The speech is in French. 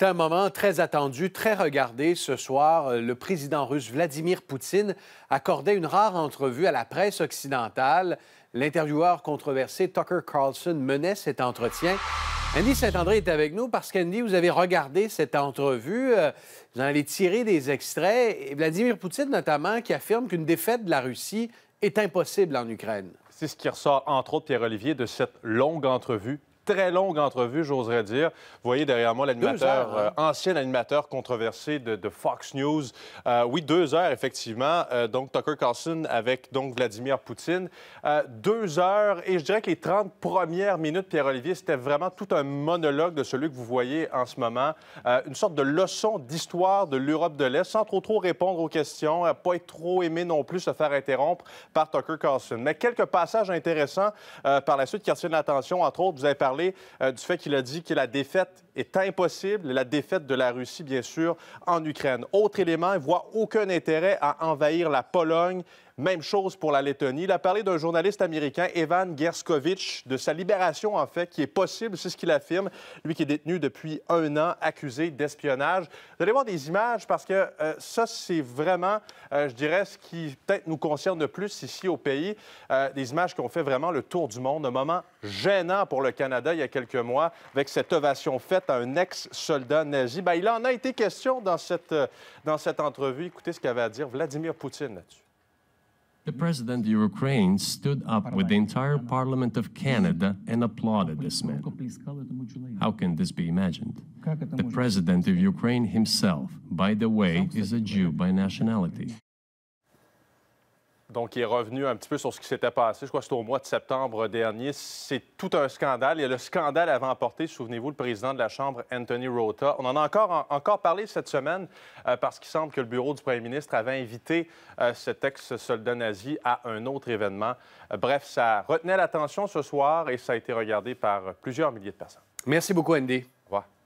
C'est un moment très attendu, très regardé ce soir. Euh, le président russe Vladimir Poutine accordait une rare entrevue à la presse occidentale. L'intervieweur controversé Tucker Carlson menait cet entretien. Andy Saint-André est avec nous parce qu'Andy, vous avez regardé cette entrevue, euh, vous en avez tiré des extraits, Vladimir Poutine notamment qui affirme qu'une défaite de la Russie est impossible en Ukraine. C'est ce qui ressort entre autres, Pierre-Olivier, de cette longue entrevue très longue entrevue, j'oserais dire. Vous voyez derrière moi l'animateur, euh, ancien animateur controversé de, Fox News. Euh, oui, deux heures, effectivement. Euh, donc, Tucker Carlson avec donc, Vladimir Poutine. deux heures, et je dirais que les 30 premières minutes, Pierre-Olivier, c'était vraiment tout un monologue de celui que vous voyez en ce moment. une sorte de leçon d'histoire de l'Europe de l'Est, sans trop trop répondre aux questions, pas être trop aimé non plus se faire interrompre par Tucker Carlson. Mais quelques passages intéressants par la suite qui retiennent l'attention. Entre autres, vous avez parlé euh, du fait qu'il a dit que la défaite est impossible, la défaite de la Russie, bien sûr, en Ukraine. Autre élément, il voit aucun intérêt à envahir la Pologne même chose pour la Lettonie. Il a parlé d'un journaliste américain, Evan Gerskovitch, de sa libération, en fait, qui est possible, c'est ce qu'il affirme, lui qui est détenu depuis un an, accusé d'espionnage. Vous allez voir des images parce que euh, ça, c'est vraiment, euh, je dirais, ce qui peut-être nous concerne le plus ici au pays. Euh, des images qui ont fait vraiment le tour du monde. Un moment gênant pour le Canada il y a quelques mois avec cette ovation faite à un ex-soldat nazi. Bien, il en a été question dans cette, dans cette entrevue. Écoutez ce qu'avait à dire Vladimir Poutine là-dessus. The president of Ukraine stood up with the entire parliament of Canada and applauded this man. How can this be imagined? The president of Ukraine himself, by the way, is a Jew by nationality. donc il est revenu un petit peu sur ce qui s'était passé. Je crois que c'était au mois de septembre dernier. C'est tout un scandale. Il y a le scandale avant emporté. souvenez-vous, le président de la Chambre, Anthony Rota. On en a encore, encore parlé cette semaine euh, parce qu'il semble que le bureau du premier ministre avait invité euh, cet ex-soldat nazi à un autre événement. Euh, bref, ça retenait l'attention ce soir et ça a été regardé par plusieurs milliers de personnes. Merci beaucoup, Andy. Au revoir.